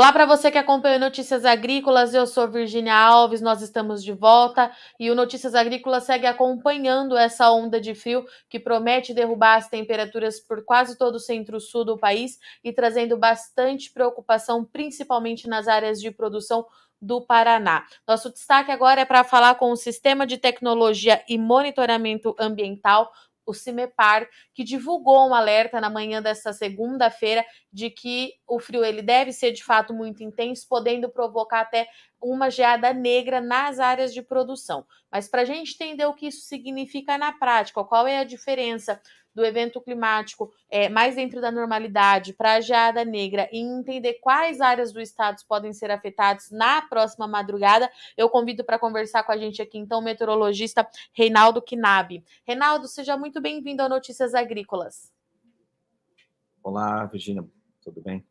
Olá para você que acompanha Notícias Agrícolas, eu sou Virginia Alves, nós estamos de volta e o Notícias Agrícolas segue acompanhando essa onda de frio que promete derrubar as temperaturas por quase todo o centro-sul do país e trazendo bastante preocupação, principalmente nas áreas de produção do Paraná. Nosso destaque agora é para falar com o Sistema de Tecnologia e Monitoramento Ambiental o CIMEPAR, que divulgou um alerta na manhã desta segunda-feira de que o frio ele deve ser de fato muito intenso, podendo provocar até uma geada negra nas áreas de produção. Mas para a gente entender o que isso significa na prática, qual é a diferença do evento climático é, mais dentro da normalidade para a geada negra e entender quais áreas do estado podem ser afetadas na próxima madrugada, eu convido para conversar com a gente aqui, então, o meteorologista Reinaldo Kinabi. Reinaldo, seja muito bem-vindo ao Notícias Agrícolas. Olá, Virginia, tudo bem?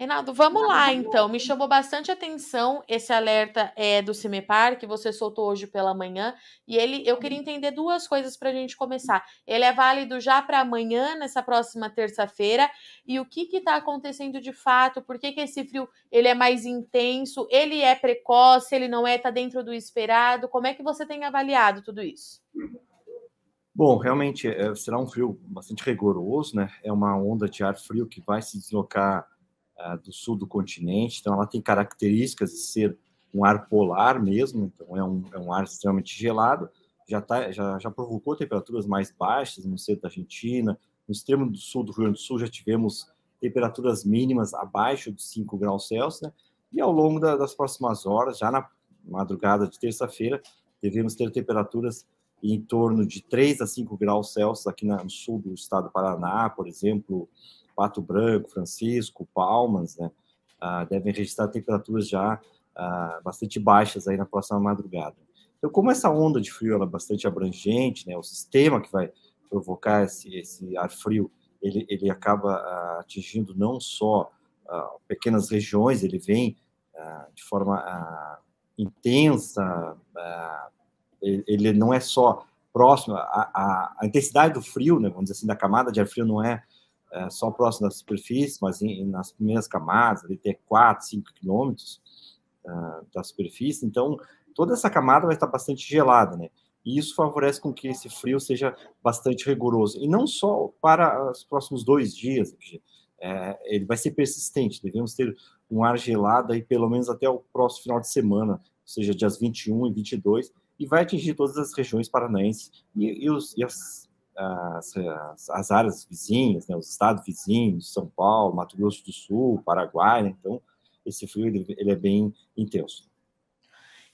Reinaldo, vamos lá então. Me chamou bastante atenção esse alerta é, do CIMEPAR que você soltou hoje pela manhã. E ele, eu queria uhum. entender duas coisas para a gente começar. Ele é válido já para amanhã, nessa próxima terça-feira. E o que está acontecendo de fato? Por que, que esse frio ele é mais intenso? Ele é precoce? Ele não é? Está dentro do esperado? Como é que você tem avaliado tudo isso? Bom, realmente é, será um frio bastante rigoroso, né? É uma onda de ar frio que vai se deslocar ah, do sul do continente, então ela tem características de ser um ar polar mesmo, então é um, é um ar extremamente gelado, já, tá, já, já provocou temperaturas mais baixas no centro da Argentina, no extremo do sul do Rio Grande do Sul já tivemos temperaturas mínimas abaixo de 5 graus Celsius, né? e ao longo da, das próximas horas, já na madrugada de terça-feira, devemos ter temperaturas em torno de 3 a 5 graus Celsius aqui no sul do estado do Paraná, por exemplo, Pato Branco, Francisco, Palmas, né, ah, devem registrar temperaturas já ah, bastante baixas aí na próxima madrugada. Então, como essa onda de frio é bastante abrangente, né, o sistema que vai provocar esse, esse ar frio, ele, ele acaba ah, atingindo não só pequenas regiões, ele vem de forma intensa, ele, ele não é só próximo, a, a, a intensidade do frio, né, vamos dizer assim, da camada de ar frio não é é, só próximo da superfície, mas em, nas primeiras camadas, ali até 4, 5 quilômetros é, da superfície. Então, toda essa camada vai estar bastante gelada, né? E isso favorece com que esse frio seja bastante rigoroso. E não só para os próximos dois dias, é, ele vai ser persistente. Devemos ter um ar gelado aí pelo menos até o próximo final de semana, ou seja, dias 21 e 22, e vai atingir todas as regiões paranaenses e, e, os, e as as, as áreas vizinhas, né, os estados vizinhos, São Paulo, Mato Grosso do Sul, Paraguai, né, então esse frio ele, ele é bem intenso.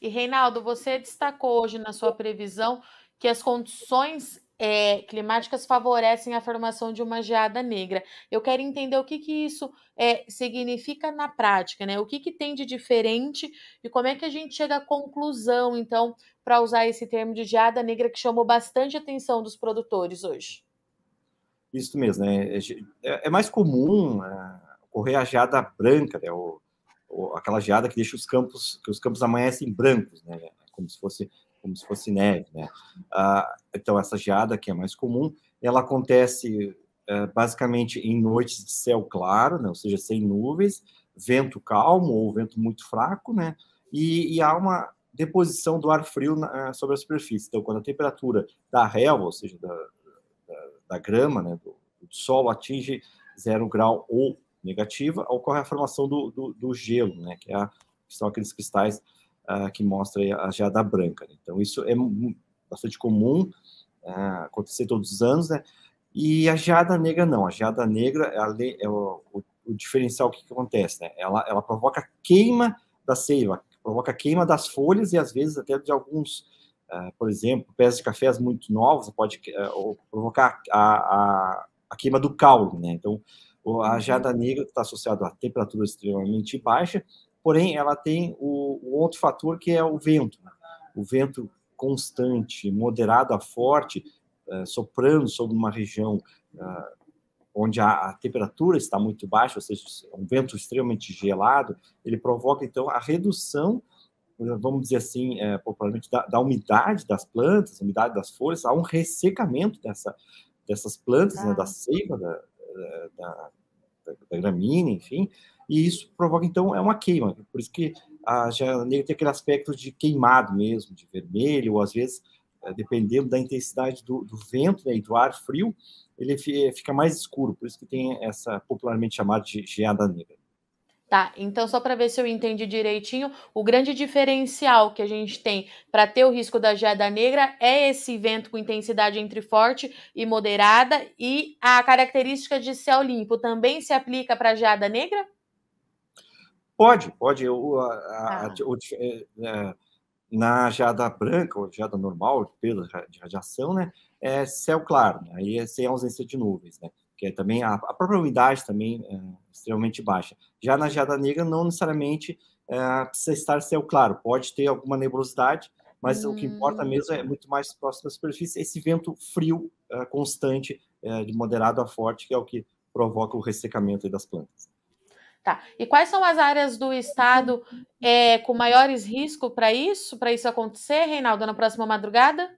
E Reinaldo, você destacou hoje na sua previsão que as condições é, climáticas favorecem a formação de uma geada negra. Eu quero entender o que, que isso é, significa na prática, né? O que, que tem de diferente e como é que a gente chega à conclusão, então, para usar esse termo de geada negra que chamou bastante atenção dos produtores hoje. Isso mesmo, né? É, é, é mais comum né, ocorrer a geada branca, né? O aquela geada que deixa os campos, que os campos amanhecem brancos, né? É como se fosse como se fosse neve, né? Ah, então, essa geada, que é mais comum, ela acontece ah, basicamente em noites de céu claro, né? ou seja, sem nuvens, vento calmo ou vento muito fraco, né? E, e há uma deposição do ar frio na, sobre a superfície. Então, quando a temperatura da relva, ou seja, da, da, da grama, né, do, do solo, atinge zero grau ou negativa, ocorre a formação do, do, do, gelo, né, que, é a, que são aqueles cristais uh, que mostra a geada branca. Né? Então, isso é bastante comum uh, acontecer todos os anos, né? E a geada negra não. A geada negra, é o, o, o, diferencial que, que acontece, né? Ela, ela provoca queima da seiva, provoca queima das folhas e às vezes até de alguns, uh, por exemplo, pés de cafés muito novos, pode uh, provocar a, a, a, queima do caule, né? Então, a uhum. geada negra está associada a temperaturas extremamente baixas porém ela tem o, o outro fator que é o vento. Né? O vento constante, moderado a forte, é, soprando sobre uma região é, onde a, temperatura está muito baixa, ou seja, é um vento extremamente gelado, ele provoca então a redução, vamos dizer assim, é, popularmente, da, da, umidade das plantas, umidade das folhas, há um ressecamento dessa, dessas plantas, ah. né, tá. da seiva, da, da, da gramínea, enfim, e isso provoca, então, é uma queima. Por isso que a ah, janeira tem aquele aspecto de queimado mesmo, de vermelho, ou às vezes, eh, dependendo da intensidade do, do vento né, e do ar frio, ele fica mais escuro, por isso que tem essa popularmente chamada de geada negra. Tá, então só para ver se eu entendi direitinho, o grande diferencial que a gente tem para ter o risco da geada negra é esse vento com intensidade entre forte e moderada e a característica de céu limpo também se aplica para a geada negra? Pode, pode. a, a, tá. o, é, é, na geada branca, ou geada normal, pelo de radiação, né, é céu claro, né, aí é sem ausência de nuvens, né? que é também a, a própria umidade também é extremamente baixa. Já na geada negra, não necessariamente é, precisa estar céu claro, pode ter alguma nebulosidade, mas hum. o que importa hum. mesmo é muito mais próximo da superfície, esse vento frio é, constante, é, de moderado a forte, que é o que provoca o ressecamento das plantas. Tá. E quais são as áreas do estado é, com maiores risco para isso, para isso acontecer, Reinaldo, na próxima madrugada?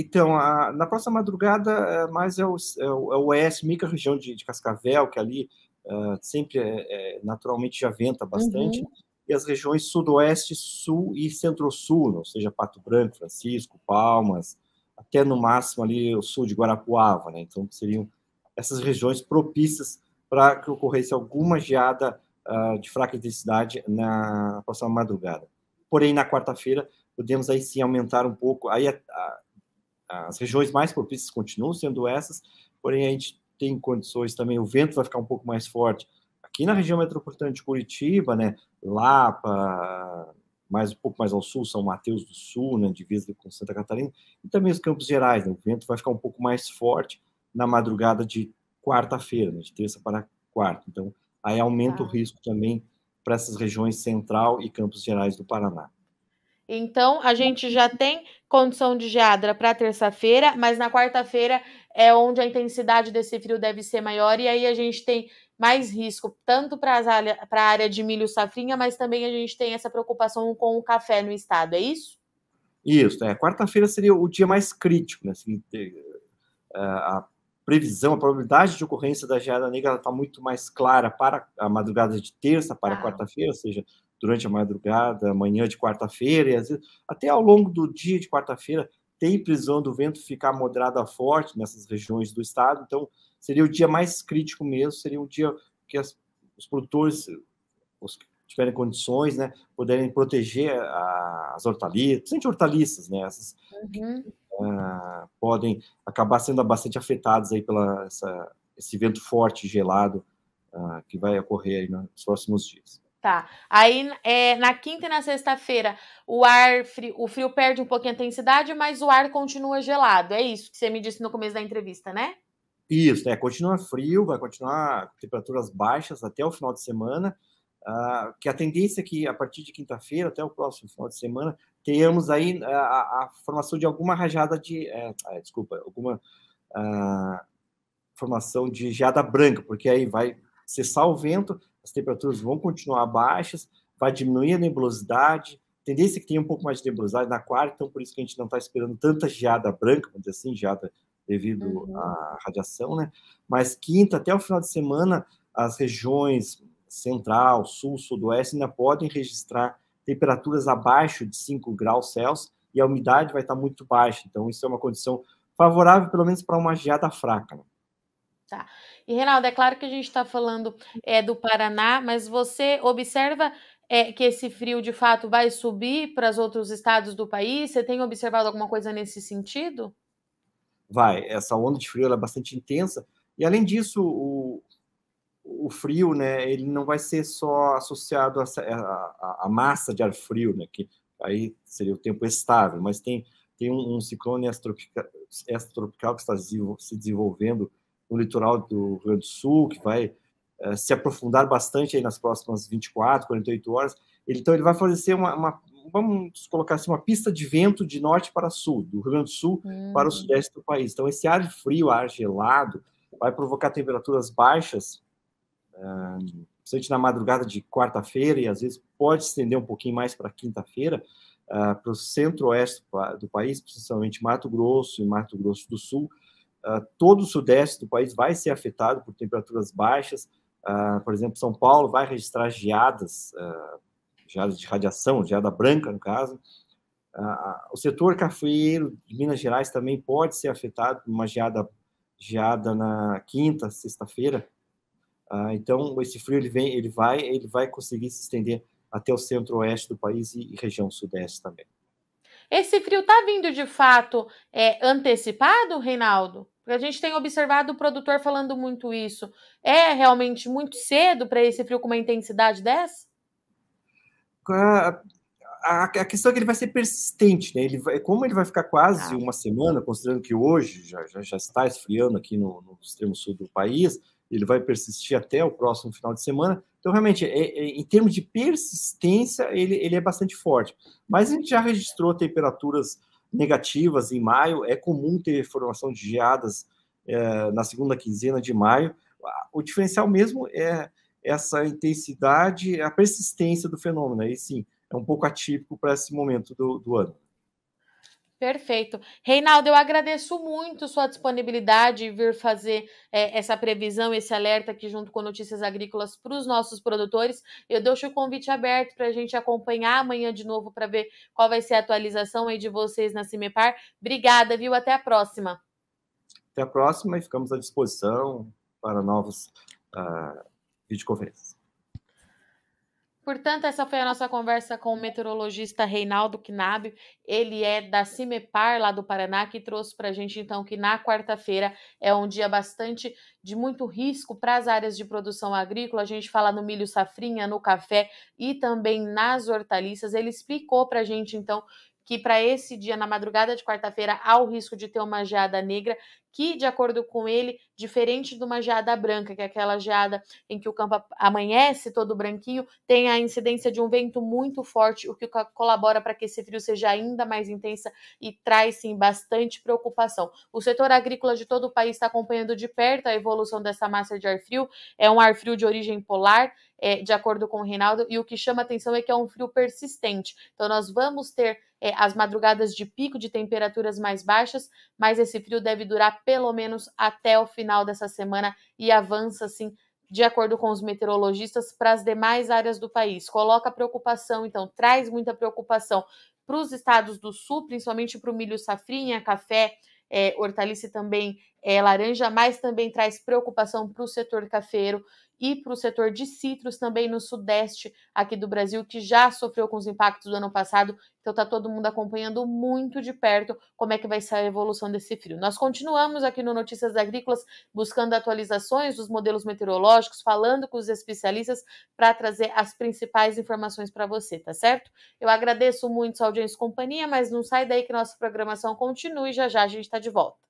Então, a, na próxima madrugada, é, mais é o, é o, é o oeste, micro região de, de, Cascavel, que ali uh, sempre é, é, naturalmente já venta bastante, uhum. e as regiões sudoeste, sul e centro-sul, ou seja, Pato Branco, Francisco, Palmas, até no máximo ali o sul de Guarapuava, né? Então, seriam essas regiões propícias para que ocorresse alguma geada uh, de fraca intensidade na próxima madrugada. Porém, na quarta-feira, podemos aí sim aumentar um pouco, aí a, a, as regiões mais propícias continuam sendo essas, porém a gente tem condições também, o vento vai ficar um pouco mais forte. Aqui na região metropolitana de Curitiba, né, Lapa, mais um pouco mais ao sul, São Mateus do Sul, na né, divisa com Santa Catarina, e também os Campos Gerais, né, o vento vai ficar um pouco mais forte na madrugada de quarta-feira, né, de terça para quarta. Então, aí aumenta ah. o tá. risco também para essas regiões central e Campos Gerais do Paraná. Então, a gente já tem condição de geadra para terça-feira, mas na quarta-feira é onde a intensidade desse frio deve ser maior e aí a gente tem mais risco, tanto para a área de milho safrinha, mas também a gente tem essa preocupação com o café no estado, é isso? Isso, é. Quarta-feira seria o dia mais crítico, né? Assim, eh, a previsão, a probabilidade de ocorrência da geada negra está muito mais clara para a madrugada de terça, para ah. quarta-feira, ou seja, durante a madrugada, manhã de quarta-feira, e às vezes até ao longo do dia de quarta-feira, tem prisão do vento ficar moderada forte nessas regiões do estado. Então, seria o dia mais crítico mesmo, seria um dia que as, os produtores, os que tiverem condições, né, puderem proteger a, as hortaliças, principalmente hortaliças, né, essas uhum. uh, podem acabar sendo bastante afetadas aí pela essa, esse vento forte gelado uh, que vai ocorrer nos próximos dias. Tá. Aí é, na quinta e na sexta-feira o ar frio, o frio perde um pouquinho a intensidade, mas o ar continua gelado. É isso que você me disse no começo da entrevista, né? Isso, é, continua frio, vai continuar temperaturas baixas até o final de semana. Uh, que a tendência é que a partir de quinta-feira até o próximo final de semana tenhamos aí ah, a, a formação de alguma rajada de, é, ah, desculpa, alguma uh, formação de geada branca, porque aí vai cessar o vento as temperaturas vão continuar baixas, vai diminuir a nebulosidade, tendência é que tenha um pouco mais de nebulosidade na quarta, então por isso que a gente não está esperando tanta geada branca, vamos dizer assim, geada devido uhum. à radiação, né? Mas quinta até o final de semana, as regiões central, sul, sudoeste ainda podem registrar temperaturas abaixo de 5 graus Celsius e a umidade vai estar tá muito baixa, então isso é uma condição favorável pelo menos para uma geada fraca. Né? Tá. E, Reinaldo, é claro que a gente está falando é, do Paraná, mas você observa é, que esse frio de fato vai subir para os outros estados do país? Você tem observado alguma coisa nesse sentido? Vai, essa onda de frio é bastante intensa. E além disso, o, o frio, né, ele não vai ser só associado à massa de ar frio, né, que aí seria o tempo estável, mas tem, tem um, um ciclone extrotropical que está se desenvolvendo no litoral do Rio Grande do Sul, que vai eh, se aprofundar bastante aí nas próximas 24, 48 horas. Ele, então, ele vai fazer uma, uma, vamos colocar assim, uma pista de vento de norte para sul, do Rio Grande do Sul hum. para o sudeste do país. Então, esse ar frio, ar gelado, vai provocar temperaturas baixas, uh, principalmente na madrugada de quarta-feira, e às vezes pode estender um pouquinho mais para quinta-feira, uh, para o centro-oeste do país, principalmente Mato Grosso e Mato Grosso do Sul, ah, todo o sudeste do país vai ser afetado por temperaturas baixas. Uh, por exemplo, São Paulo vai registrar geadas, uh, geadas de radiação, geada branca, no caso. o setor cafeeiro de Minas Gerais também pode ser afetado por uma geada, geada na quinta, sexta-feira. então, esse frio ele vem, ele vai, ele vai conseguir se estender até o centro-oeste do país e, e região sudeste também. Esse frio está vindo de fato é, antecipado, Reinaldo? Porque a gente tem observado o produtor falando muito isso. É realmente muito cedo para esse frio com uma intensidade dessa? A, a, a, questão é que ele vai ser persistente, né? Ele vai, como ele vai ficar quase tá. uma semana, considerando que hoje já, já, já está esfriando aqui no, no extremo sul do país, ele vai persistir até o próximo final de semana. Então, realmente, é, é, em termos de persistência, ele, ele é bastante forte. Mas a gente já registrou temperaturas negativas em maio, é comum ter formação de geadas é, na segunda quinzena de maio. O diferencial mesmo é essa intensidade, a persistência do fenômeno, aí sim, é um pouco atípico para esse momento do, do ano. Perfeito. Reinaldo, eu agradeço muito sua disponibilidade e vir fazer é, essa previsão, esse alerta aqui junto com Notícias Agrícolas para os nossos produtores. Eu deixo o convite aberto para a gente acompanhar amanhã de novo para ver qual vai ser a atualização aí de vocês na Cimepar. Obrigada, viu? Até a próxima. Até a próxima e ficamos à disposição para novas uh, ah, videoconferências. Portanto, essa foi a nossa conversa com o meteorologista Reinaldo Knab. Ele é da CIMEPAR, lá do Paraná, que trouxe para a gente, então, que na quarta-feira é um dia bastante de muito risco para as áreas de produção agrícola. A gente fala no milho safrinha, no café e também nas hortaliças. Ele explicou para a gente, então, que para esse dia, na madrugada de quarta-feira, há o risco de ter uma geada negra que, de acordo com ele, diferente de uma geada branca, que é aquela geada em que o campo amanhece todo branquinho, tem a incidência de um vento muito forte, o que colabora para que esse frio seja ainda mais intensa e traz, sim, bastante preocupação. O setor agrícola de todo o país está acompanhando de perto a evolução dessa massa de ar frio. É um ar frio de origem polar, é, de acordo com o Reinaldo, e o que chama atenção é que é um frio persistente. Então, nós vamos ter é, as madrugadas de pico de temperaturas mais baixas, mas esse frio deve durar pelo menos até o final dessa semana e avança assim de acordo com os meteorologistas, para as demais áreas do país. Coloca preocupação, então, traz muita preocupação para os estados do sul, principalmente para o milho safrinha, café, é, hortaliça e também é, laranja, mas também traz preocupação para o setor cafeiro e para o setor de citros também no sudeste aqui do Brasil, que já sofreu com os impactos do ano passado. Então está todo mundo acompanhando muito de perto como é que vai ser a evolução desse frio. Nós continuamos aqui no Notícias Agrícolas buscando atualizações dos modelos meteorológicos, falando com os especialistas para trazer as principais informações para você, tá certo? Eu agradeço muito sua audiência e companhia, mas não sai daí que nossa programação continue, já já a gente está de volta.